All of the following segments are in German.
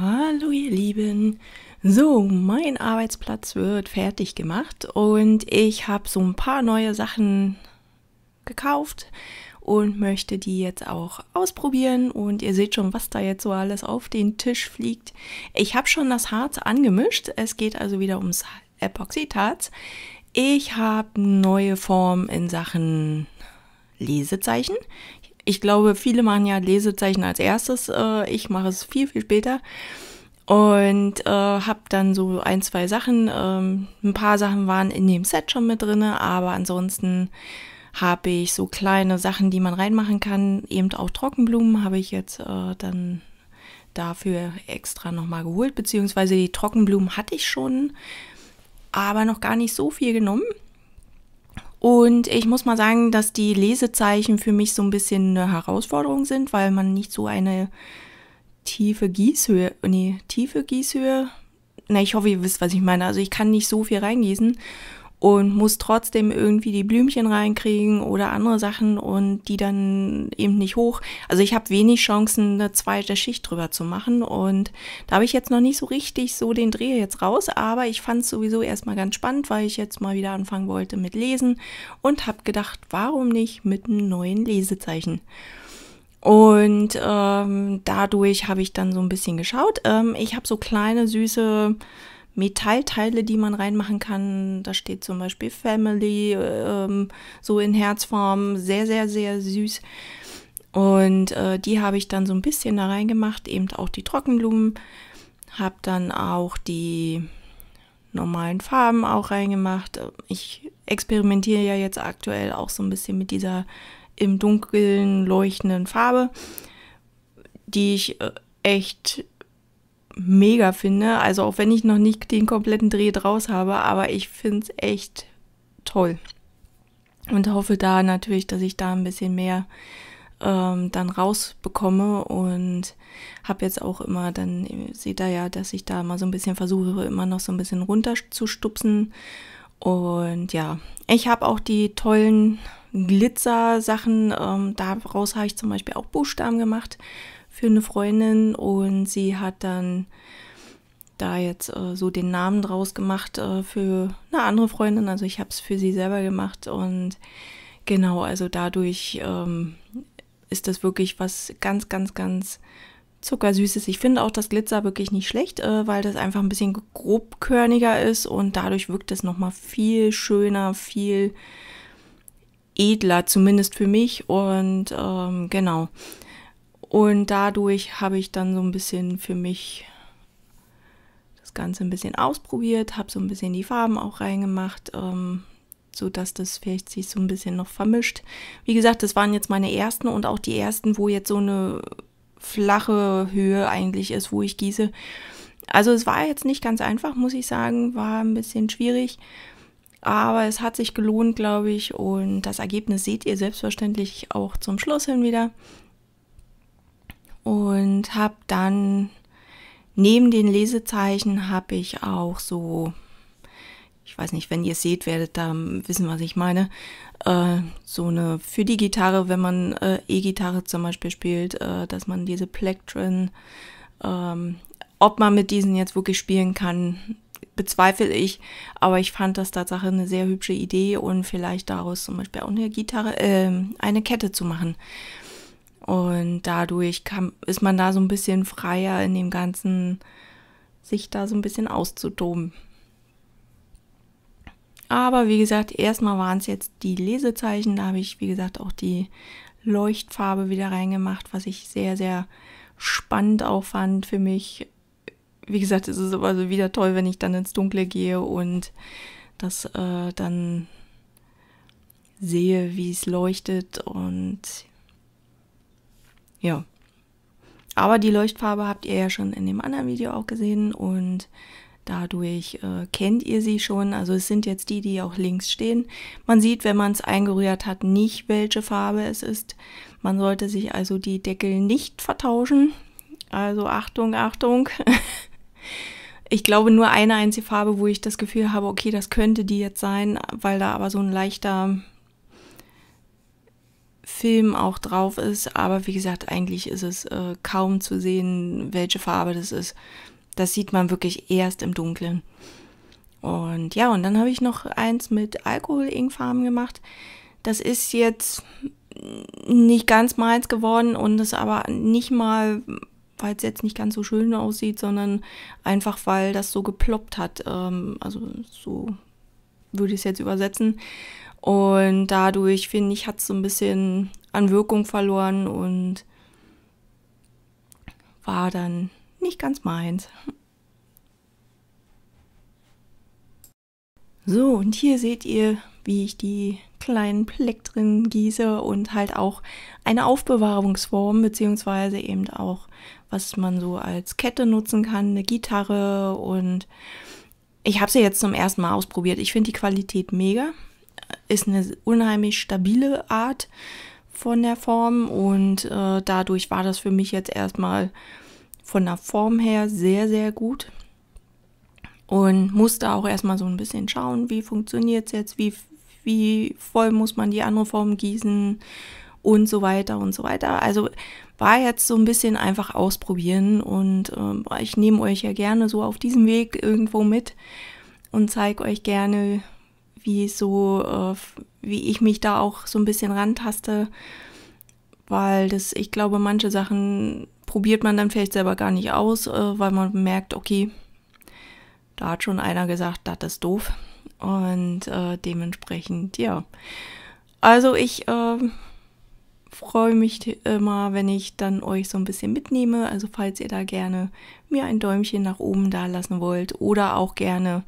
Hallo ihr Lieben. So, mein Arbeitsplatz wird fertig gemacht und ich habe so ein paar neue Sachen gekauft und möchte die jetzt auch ausprobieren und ihr seht schon, was da jetzt so alles auf den Tisch fliegt. Ich habe schon das Harz angemischt. Es geht also wieder ums Epoxidharz. Ich habe neue Formen in Sachen Lesezeichen. Ich glaube, viele machen ja Lesezeichen als erstes. Äh, ich mache es viel, viel später. Und äh, habe dann so ein, zwei Sachen. Ähm, ein paar Sachen waren in dem Set schon mit drin, aber ansonsten habe ich so kleine Sachen, die man reinmachen kann. Eben auch Trockenblumen habe ich jetzt äh, dann dafür extra nochmal geholt, beziehungsweise die Trockenblumen hatte ich schon, aber noch gar nicht so viel genommen. Und ich muss mal sagen, dass die Lesezeichen für mich so ein bisschen eine Herausforderung sind, weil man nicht so eine tiefe Gießhöhe, nee, tiefe Gießhöhe, na, ich hoffe, ihr wisst, was ich meine. Also ich kann nicht so viel reingießen und muss trotzdem irgendwie die Blümchen reinkriegen oder andere Sachen und die dann eben nicht hoch. Also ich habe wenig Chancen, eine zweite Schicht drüber zu machen und da habe ich jetzt noch nicht so richtig so den Dreh jetzt raus, aber ich fand es sowieso erstmal ganz spannend, weil ich jetzt mal wieder anfangen wollte mit Lesen und habe gedacht, warum nicht mit einem neuen Lesezeichen? Und ähm, dadurch habe ich dann so ein bisschen geschaut. Ähm, ich habe so kleine süße Metallteile, die man reinmachen kann. Da steht zum Beispiel Family, ähm, so in Herzform, sehr, sehr, sehr süß. Und äh, die habe ich dann so ein bisschen da reingemacht, eben auch die Trockenblumen, habe dann auch die normalen Farben auch reingemacht. Ich experimentiere ja jetzt aktuell auch so ein bisschen mit dieser im Dunkeln leuchtenden Farbe, die ich äh, echt mega finde. Also auch wenn ich noch nicht den kompletten Dreh draus habe, aber ich finde es echt toll. Und hoffe da natürlich, dass ich da ein bisschen mehr ähm, dann rausbekomme und habe jetzt auch immer, dann seht ihr ja, dass ich da mal so ein bisschen versuche, immer noch so ein bisschen runter zu stupsen. Und ja, ich habe auch die tollen Glitzer-Sachen. Ähm, daraus habe ich zum Beispiel auch Buchstaben gemacht für eine Freundin und sie hat dann da jetzt äh, so den Namen draus gemacht äh, für eine andere Freundin. Also ich habe es für sie selber gemacht und genau, also dadurch ähm, ist das wirklich was ganz, ganz, ganz Zuckersüßes. Ich finde auch das Glitzer wirklich nicht schlecht, äh, weil das einfach ein bisschen grobkörniger ist und dadurch wirkt es nochmal viel schöner, viel edler, zumindest für mich. Und ähm, genau. Und dadurch habe ich dann so ein bisschen für mich das Ganze ein bisschen ausprobiert, habe so ein bisschen die Farben auch reingemacht, ähm, sodass das vielleicht sich so ein bisschen noch vermischt. Wie gesagt, das waren jetzt meine ersten und auch die ersten, wo jetzt so eine flache Höhe eigentlich ist, wo ich gieße. Also es war jetzt nicht ganz einfach, muss ich sagen, war ein bisschen schwierig. Aber es hat sich gelohnt, glaube ich. Und das Ergebnis seht ihr selbstverständlich auch zum Schluss hin wieder und habe dann neben den Lesezeichen habe ich auch so, ich weiß nicht, wenn ihr es seht, werdet da wissen, was ich meine, äh, so eine für die Gitarre, wenn man äh, E-Gitarre zum Beispiel spielt, äh, dass man diese Plektren, ähm, ob man mit diesen jetzt wirklich spielen kann, bezweifle ich, aber ich fand das tatsächlich eine sehr hübsche Idee und vielleicht daraus zum Beispiel auch eine Gitarre, äh, eine Kette zu machen. Und dadurch kann, ist man da so ein bisschen freier in dem Ganzen, sich da so ein bisschen auszutoben. Aber wie gesagt, erstmal waren es jetzt die Lesezeichen. Da habe ich, wie gesagt, auch die Leuchtfarbe wieder reingemacht, was ich sehr, sehr spannend auch fand für mich. Wie gesagt, es ist aber so wieder toll, wenn ich dann ins Dunkle gehe und das äh, dann sehe, wie es leuchtet und ja. Aber die Leuchtfarbe habt ihr ja schon in dem anderen Video auch gesehen und dadurch äh, kennt ihr sie schon. Also es sind jetzt die, die auch links stehen. Man sieht, wenn man es eingerührt hat, nicht, welche Farbe es ist. Man sollte sich also die Deckel nicht vertauschen. Also Achtung, Achtung. ich glaube nur eine einzige Farbe, wo ich das Gefühl habe, okay, das könnte die jetzt sein, weil da aber so ein leichter Film auch drauf ist, aber wie gesagt, eigentlich ist es äh, kaum zu sehen, welche Farbe das ist. Das sieht man wirklich erst im Dunkeln. Und ja, und dann habe ich noch eins mit Alkohol-Inkfarben gemacht. Das ist jetzt nicht ganz meins geworden und ist aber nicht mal, weil es jetzt nicht ganz so schön aussieht, sondern einfach, weil das so geploppt hat. Ähm, also so würde ich es jetzt übersetzen. Und dadurch, finde ich, hat es so ein bisschen an Wirkung verloren und war dann nicht ganz meins. So, und hier seht ihr, wie ich die kleinen Pleck drin gieße und halt auch eine Aufbewahrungsform, beziehungsweise eben auch, was man so als Kette nutzen kann, eine Gitarre und ich habe sie jetzt zum ersten Mal ausprobiert. Ich finde die Qualität mega ist eine unheimlich stabile Art von der Form und äh, dadurch war das für mich jetzt erstmal von der Form her sehr, sehr gut. Und musste auch erstmal so ein bisschen schauen, wie funktioniert es jetzt, wie, wie voll muss man die andere Form gießen und so weiter und so weiter. Also war jetzt so ein bisschen einfach ausprobieren und äh, ich nehme euch ja gerne so auf diesem Weg irgendwo mit und zeige euch gerne, wie so, äh, wie ich mich da auch so ein bisschen rantaste, weil das, ich glaube, manche Sachen probiert man dann vielleicht selber gar nicht aus, äh, weil man merkt, okay, da hat schon einer gesagt, das ist doof. Und äh, dementsprechend, ja. Also ich ähm, freue mich immer, wenn ich dann euch so ein bisschen mitnehme. Also falls ihr da gerne mir ein Däumchen nach oben da lassen wollt oder auch gerne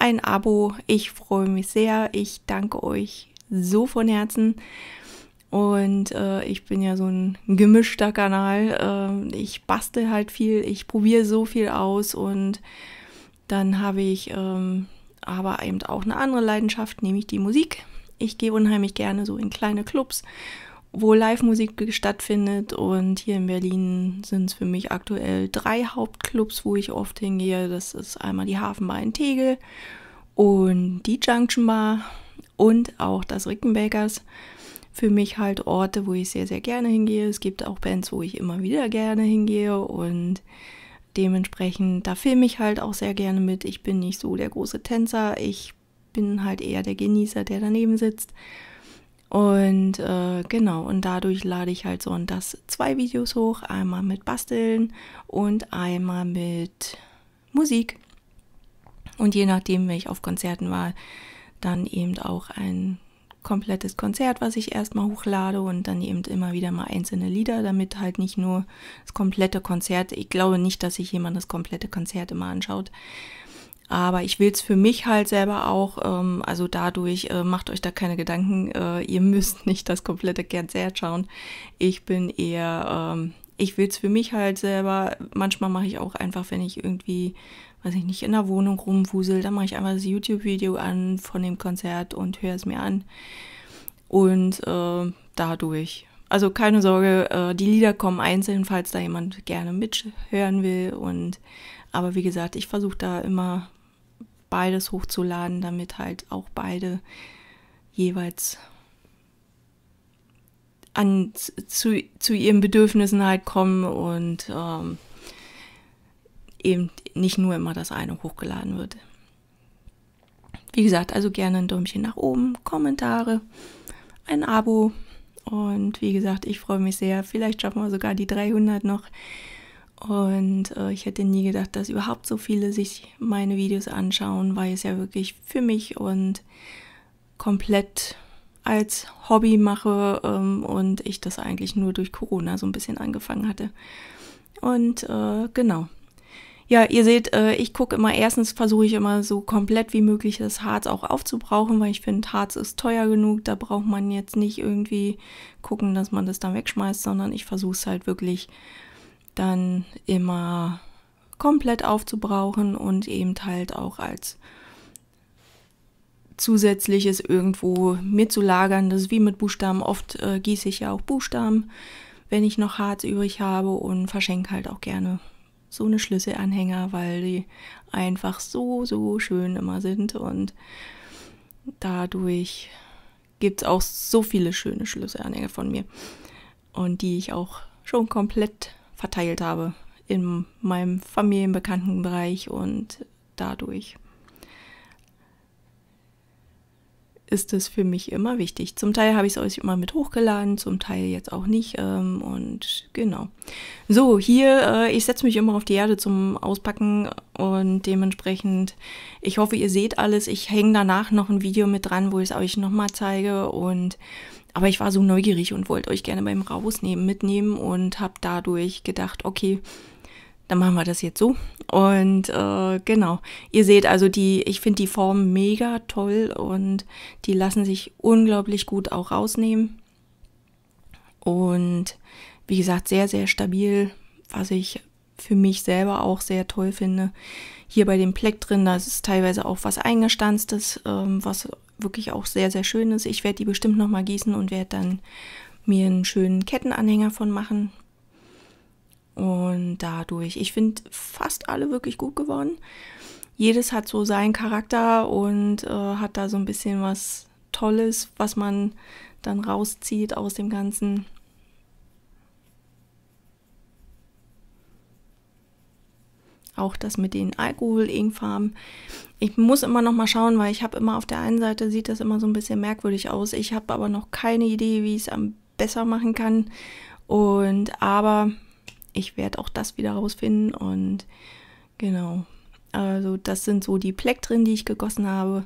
ein Abo. Ich freue mich sehr. Ich danke euch so von Herzen. Und äh, ich bin ja so ein gemischter Kanal. Äh, ich bastel halt viel, ich probiere so viel aus und dann habe ich ähm, aber eben auch eine andere Leidenschaft, nämlich die Musik. Ich gehe unheimlich gerne so in kleine Clubs wo Live-Musik stattfindet. Und hier in Berlin sind es für mich aktuell drei Hauptclubs, wo ich oft hingehe. Das ist einmal die Hafenbar in Tegel und die Junction Bar und auch das Rickenbakers. Für mich halt Orte, wo ich sehr, sehr gerne hingehe. Es gibt auch Bands, wo ich immer wieder gerne hingehe und dementsprechend, da filme ich halt auch sehr gerne mit. Ich bin nicht so der große Tänzer, ich bin halt eher der Genießer, der daneben sitzt. Und äh, genau, und dadurch lade ich halt so und das zwei Videos hoch, einmal mit Basteln und einmal mit Musik. Und je nachdem, wenn ich auf Konzerten war, dann eben auch ein komplettes Konzert, was ich erstmal hochlade und dann eben immer wieder mal einzelne Lieder, damit halt nicht nur das komplette Konzert, ich glaube nicht, dass sich jemand das komplette Konzert immer anschaut, aber ich will's für mich halt selber auch. Ähm, also dadurch äh, macht euch da keine Gedanken. Äh, ihr müsst nicht das komplette Kernzert schauen. Ich bin eher, ähm, ich will's für mich halt selber. Manchmal mache ich auch einfach, wenn ich irgendwie, weiß ich nicht, in der Wohnung rumwusel, dann mache ich einfach das YouTube-Video an von dem Konzert und höre es mir an. Und äh, dadurch also keine Sorge, äh, die Lieder kommen einzeln, falls da jemand gerne mithören will. Und aber wie gesagt, ich versuche da immer beides hochzuladen, damit halt auch beide jeweils an, zu, zu ihren Bedürfnissen halt kommen und ähm, eben nicht nur immer das eine hochgeladen wird. Wie gesagt, also gerne ein Däumchen nach oben, Kommentare, ein Abo und wie gesagt, ich freue mich sehr. Vielleicht schaffen wir sogar die 300 noch. Und äh, ich hätte nie gedacht, dass überhaupt so viele sich meine Videos anschauen, weil ich es ja wirklich für mich und komplett als Hobby mache ähm, und ich das eigentlich nur durch Corona so ein bisschen angefangen hatte. Und äh, genau. Ja, ihr seht, äh, ich gucke immer, erstens versuche ich immer so komplett wie möglich das Harz auch aufzubrauchen, weil ich finde, Harz ist teuer genug, da braucht man jetzt nicht irgendwie gucken, dass man das dann wegschmeißt, sondern ich versuche es halt wirklich dann immer komplett aufzubrauchen und eben halt auch als zusätzliches irgendwo mitzulagern. Das ist wie mit Buchstaben. Oft äh, gieße ich ja auch Buchstaben, wenn ich noch Harz übrig habe und verschenke halt auch gerne so eine Schlüsselanhänger, weil die einfach so, so schön immer sind und dadurch gibt es auch so viele schöne Schlüsselanhänger von mir und die ich auch schon komplett verteilt habe in meinem Familienbekanntenbereich und dadurch. ist es für mich immer wichtig. Zum Teil habe ich es euch immer mit hochgeladen, zum Teil jetzt auch nicht. Ähm, und genau. So, hier, äh, ich setze mich immer auf die Erde zum Auspacken und dementsprechend, ich hoffe, ihr seht alles. Ich hänge danach noch ein Video mit dran, wo ich es euch nochmal zeige. Und aber ich war so neugierig und wollte euch gerne beim Rausnehmen mitnehmen und habe dadurch gedacht, okay, dann machen wir das jetzt so. Und äh, genau, ihr seht also die, ich finde die Form mega toll und die lassen sich unglaublich gut auch rausnehmen. Und wie gesagt, sehr, sehr stabil, was ich für mich selber auch sehr toll finde. Hier bei dem Pleck drin, das ist teilweise auch was eingestanztes, ähm, was wirklich auch sehr, sehr schön ist. Ich werde die bestimmt nochmal gießen und werde dann mir einen schönen Kettenanhänger von machen. Und dadurch, ich finde fast alle wirklich gut geworden. Jedes hat so seinen Charakter und äh, hat da so ein bisschen was Tolles, was man dann rauszieht aus dem Ganzen. Auch das mit den Alkohol-Ingfarben. Ich muss immer noch mal schauen, weil ich habe immer auf der einen Seite sieht das immer so ein bisschen merkwürdig aus. Ich habe aber noch keine Idee, wie ich es am besser machen kann. Und aber ich werde auch das wieder rausfinden und genau. Also das sind so die Pleck drin, die ich gegossen habe.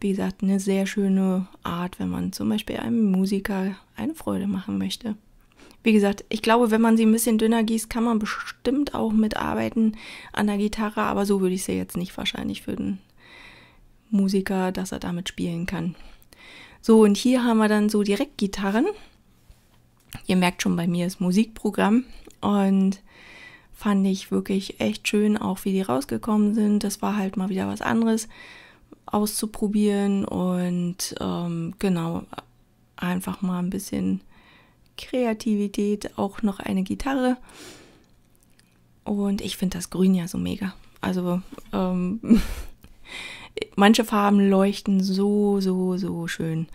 Wie gesagt, eine sehr schöne Art, wenn man zum Beispiel einem Musiker eine Freude machen möchte. Wie gesagt, ich glaube, wenn man sie ein bisschen dünner gießt, kann man bestimmt auch mitarbeiten an der Gitarre, aber so würde ich sie jetzt nicht wahrscheinlich für den Musiker, dass er damit spielen kann. So, und hier haben wir dann so Direktgitarren. Ihr merkt schon, bei mir ist Musikprogramm und fand ich wirklich echt schön, auch wie die rausgekommen sind. Das war halt mal wieder was anderes auszuprobieren und ähm, genau einfach mal ein bisschen Kreativität, auch noch eine Gitarre. Und ich finde das Grün ja so mega. Also ähm, manche Farben leuchten so, so, so schön.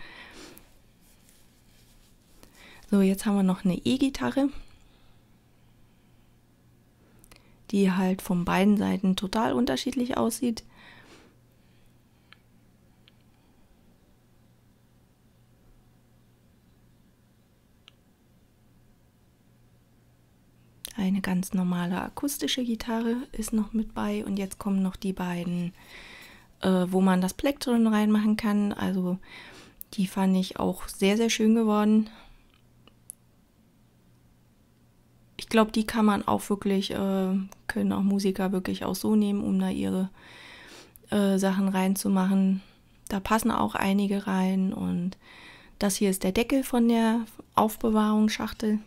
So, jetzt haben wir noch eine E-Gitarre die halt von beiden Seiten total unterschiedlich aussieht. Eine ganz normale akustische Gitarre ist noch mit bei und jetzt kommen noch die beiden, äh, wo man das Plektron reinmachen kann. Also die fand ich auch sehr, sehr schön geworden. glaube, die kann man auch wirklich, äh, können auch Musiker wirklich auch so nehmen, um da ihre äh, Sachen reinzumachen. Da passen auch einige rein und das hier ist der Deckel von der Aufbewahrungsschachtel.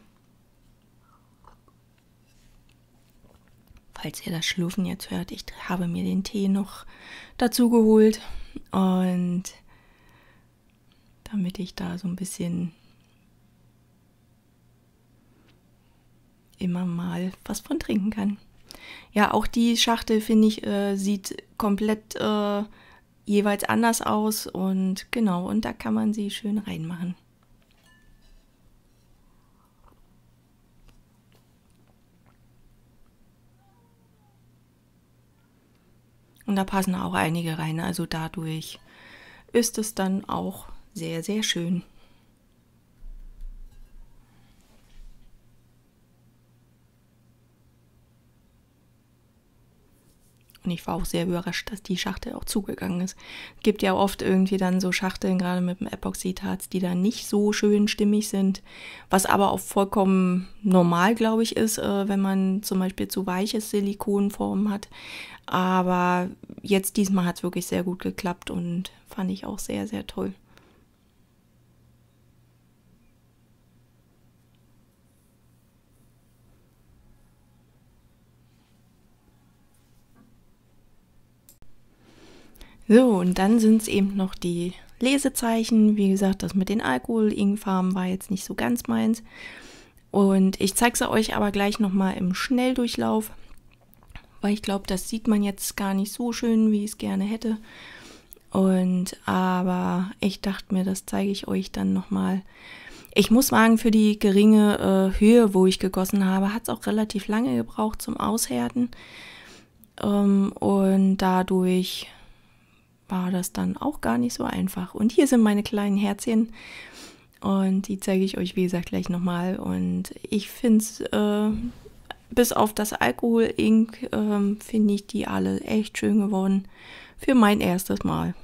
Falls ihr das Schlürfen jetzt hört, ich habe mir den Tee noch dazu geholt und damit ich da so ein bisschen immer mal was von trinken kann. Ja, auch die Schachtel, finde ich, äh, sieht komplett äh, jeweils anders aus und genau, und da kann man sie schön reinmachen. Und da passen auch einige rein, also dadurch ist es dann auch sehr, sehr schön. Und ich war auch sehr überrascht, dass die Schachtel auch zugegangen ist. Es Gibt ja oft irgendwie dann so Schachteln, gerade mit dem Epoxidharz, die dann nicht so schön stimmig sind. Was aber auch vollkommen normal, glaube ich, ist, äh, wenn man zum Beispiel zu weiches Silikonformen hat. Aber jetzt diesmal hat es wirklich sehr gut geklappt und fand ich auch sehr, sehr toll. So, und dann sind es eben noch die Lesezeichen. Wie gesagt, das mit den Alkohol-Ingfarben war jetzt nicht so ganz meins. Und ich zeige es euch aber gleich nochmal im Schnelldurchlauf, weil ich glaube, das sieht man jetzt gar nicht so schön, wie ich es gerne hätte. Und aber ich dachte mir, das zeige ich euch dann nochmal. Ich muss sagen, für die geringe äh, Höhe, wo ich gegossen habe, hat es auch relativ lange gebraucht zum Aushärten. Ähm, und dadurch war das dann auch gar nicht so einfach. Und hier sind meine kleinen Herzchen und die zeige ich euch, wie gesagt, gleich nochmal. Und ich finde es, äh, bis auf das Alkohol-Ink, äh, finde ich die alle echt schön geworden für mein erstes Mal.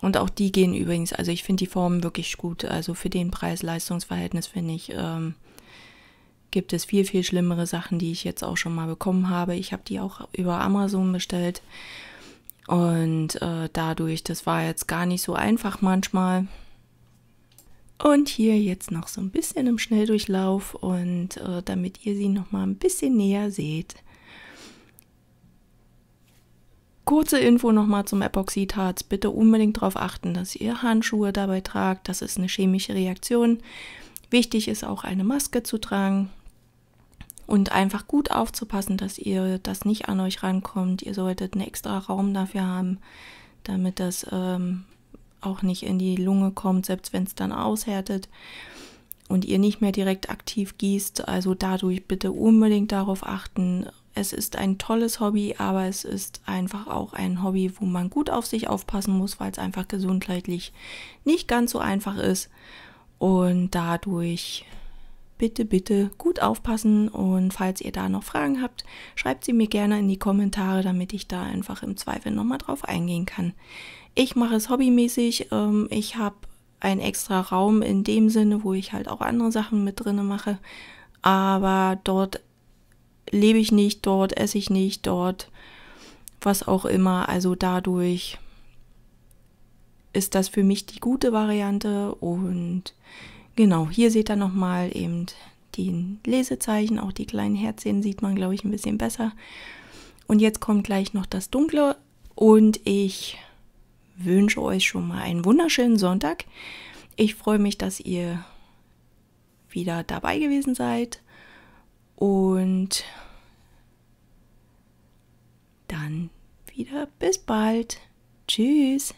Und auch die gehen übrigens, also ich finde die Formen wirklich gut. Also für den Preis-Leistungs-Verhältnis finde ich, ähm, gibt es viel, viel schlimmere Sachen, die ich jetzt auch schon mal bekommen habe. Ich habe die auch über Amazon bestellt. Und äh, dadurch, das war jetzt gar nicht so einfach manchmal. Und hier jetzt noch so ein bisschen im Schnelldurchlauf und äh, damit ihr sie noch mal ein bisschen näher seht. Kurze Info nochmal zum Epoxidharz. Bitte unbedingt darauf achten, dass ihr Handschuhe dabei tragt. Das ist eine chemische Reaktion. Wichtig ist auch eine Maske zu tragen und einfach gut aufzupassen, dass ihr das nicht an euch rankommt. Ihr solltet einen extra Raum dafür haben, damit das ähm, auch nicht in die Lunge kommt, selbst wenn es dann aushärtet und ihr nicht mehr direkt aktiv gießt. Also dadurch bitte unbedingt darauf achten, es ist ein tolles Hobby, aber es ist einfach auch ein Hobby, wo man gut auf sich aufpassen muss, weil es einfach gesundheitlich nicht ganz so einfach ist. Und dadurch bitte, bitte gut aufpassen. Und falls ihr da noch Fragen habt, schreibt sie mir gerne in die Kommentare, damit ich da einfach im Zweifel nochmal drauf eingehen kann. Ich mache es hobbymäßig. Ähm, ich habe einen extra Raum in dem Sinne, wo ich halt auch andere Sachen mit drin mache. Aber dort lebe ich nicht, dort esse ich nicht, dort was auch immer. Also dadurch ist das für mich die gute Variante und genau, hier seht ihr nochmal eben den Lesezeichen, auch die kleinen Herzchen sieht man, glaube ich, ein bisschen besser. Und jetzt kommt gleich noch das Dunkle und ich wünsche euch schon mal einen wunderschönen Sonntag. Ich freue mich, dass ihr wieder dabei gewesen seid und dann wieder bis bald. Tschüss.